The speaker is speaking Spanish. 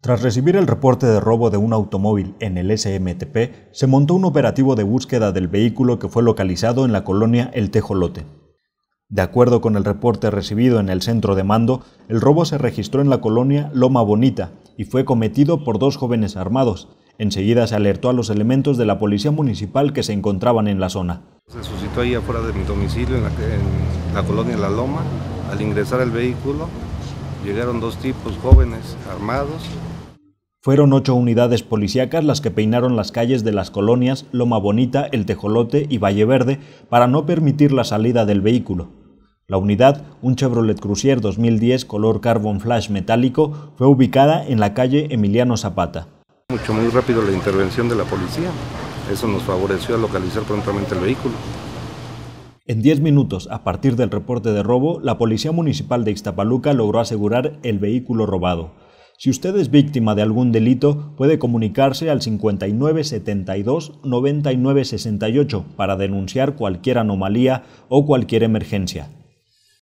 Tras recibir el reporte de robo de un automóvil en el SMTP, se montó un operativo de búsqueda del vehículo que fue localizado en la colonia El Tejolote. De acuerdo con el reporte recibido en el centro de mando, el robo se registró en la colonia Loma Bonita y fue cometido por dos jóvenes armados. Enseguida se alertó a los elementos de la policía municipal que se encontraban en la zona. Se suscitó ahí afuera de mi domicilio, en la, colonia La Loma. Al ingresar el vehículo, Llegaron dos tipos jóvenes armados. Fueron ocho unidades policíacas las que peinaron las calles de las colonias Loma Bonita, El Tejolote y Valle Verde para no permitir la salida del vehículo. La unidad, un Chevrolet Crucier 2010 color carbon flash metálico, fue ubicada en la calle Emiliano Zapata. Mucho muy rápido la intervención de la policía. Eso nos favoreció a localizar prontamente el vehículo. En 10 minutos, a partir del reporte de robo, la Policía Municipal de Ixtapaluca logró asegurar el vehículo robado. Si usted es víctima de algún delito, puede comunicarse al 5972 9968 para denunciar cualquier anomalía o cualquier emergencia.